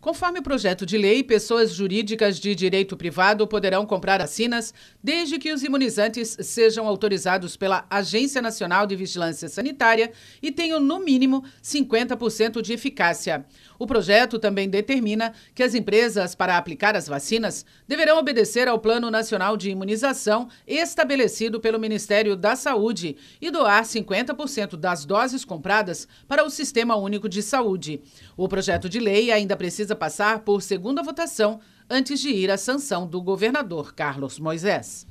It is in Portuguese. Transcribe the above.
Conforme o projeto de lei, pessoas jurídicas de direito privado poderão comprar vacinas desde que os imunizantes sejam autorizados pela Agência Nacional de Vigilância Sanitária e tenham, no mínimo, 50% de eficácia. O projeto também determina que as empresas, para aplicar as vacinas, deverão obedecer ao Plano Nacional de Imunização estabelecido pelo Ministério da Saúde e doar 50% das doses compradas para o Sistema Único de Saúde. O projeto de lei ainda precisa precisa passar por segunda votação antes de ir à sanção do governador Carlos Moisés.